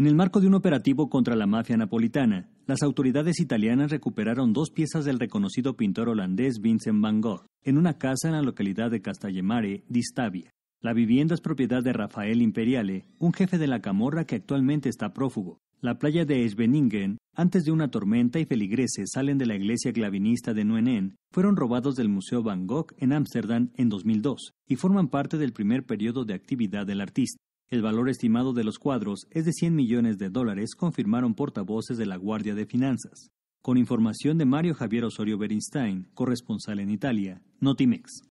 En el marco de un operativo contra la mafia napolitana, las autoridades italianas recuperaron dos piezas del reconocido pintor holandés Vincent van Gogh en una casa en la localidad de Castellemare, Distavia. La vivienda es propiedad de Rafael Imperiale, un jefe de la camorra que actualmente está prófugo. La playa de Esbeningen, antes de una tormenta y feligreses salen de la iglesia clavinista de Nuenen, fueron robados del Museo Van Gogh en Ámsterdam en 2002 y forman parte del primer periodo de actividad del artista. El valor estimado de los cuadros es de 100 millones de dólares, confirmaron portavoces de la Guardia de Finanzas. Con información de Mario Javier Osorio Berinstein, corresponsal en Italia, Notimex.